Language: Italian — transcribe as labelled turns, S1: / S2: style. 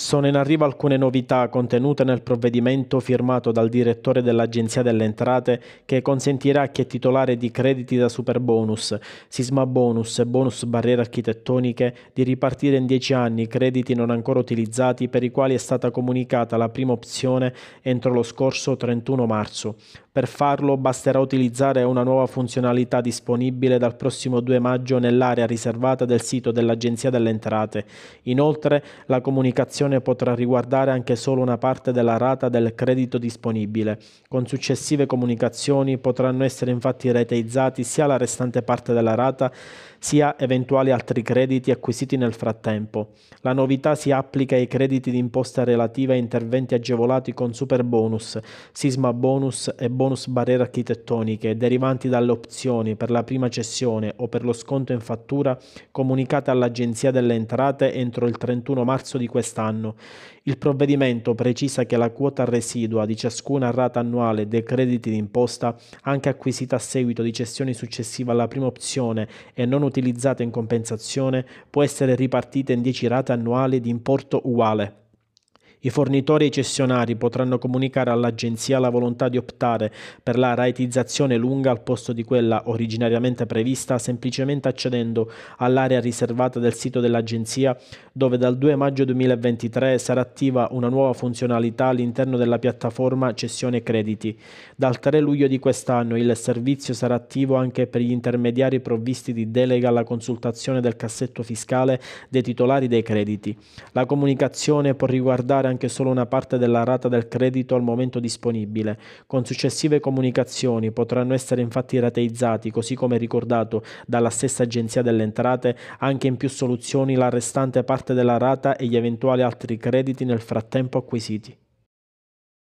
S1: Sono in arrivo alcune novità contenute nel provvedimento firmato dal direttore dell'Agenzia delle Entrate che consentirà a chi è titolare di crediti da superbonus, sisma bonus e bonus barriere architettoniche di ripartire in 10 anni i crediti non ancora utilizzati per i quali è stata comunicata la prima opzione entro lo scorso 31 marzo. Per farlo basterà utilizzare una nuova funzionalità disponibile dal prossimo 2 maggio nell'area riservata del sito dell'Agenzia delle Entrate. Inoltre la comunicazione operazione potrà riguardare anche solo una parte della rata del credito disponibile. Con successive comunicazioni potranno essere infatti reteizzati sia la restante parte della rata sia eventuali altri crediti acquisiti nel frattempo. La novità si applica ai crediti d'imposta relativa a interventi agevolati con super bonus, sisma bonus e bonus barriere architettoniche derivanti dalle opzioni per la prima cessione o per lo sconto in fattura comunicate all'Agenzia delle Entrate entro il 31 marzo di quest'anno anno. Il provvedimento precisa che la quota residua di ciascuna rata annuale dei crediti d'imposta, anche acquisita a seguito di cessioni successive alla prima opzione e non utilizzata in compensazione, può essere ripartita in 10 rate annuali di importo uguale. I fornitori e i cessionari potranno comunicare all'Agenzia la volontà di optare per la raetizzazione lunga al posto di quella originariamente prevista semplicemente accedendo all'area riservata del sito dell'Agenzia dove dal 2 maggio 2023 sarà attiva una nuova funzionalità all'interno della piattaforma cessione crediti. Dal 3 luglio di quest'anno il servizio sarà attivo anche per gli intermediari provvisti di delega alla consultazione del cassetto fiscale dei titolari dei crediti. La comunicazione può riguardare utilizzare anche solo una parte della rata del credito al momento disponibile. Con successive comunicazioni potranno essere infatti rateizzati, così come ricordato dalla stessa Agenzia delle Entrate, anche in più soluzioni la restante parte della rata e gli eventuali altri crediti nel frattempo acquisiti.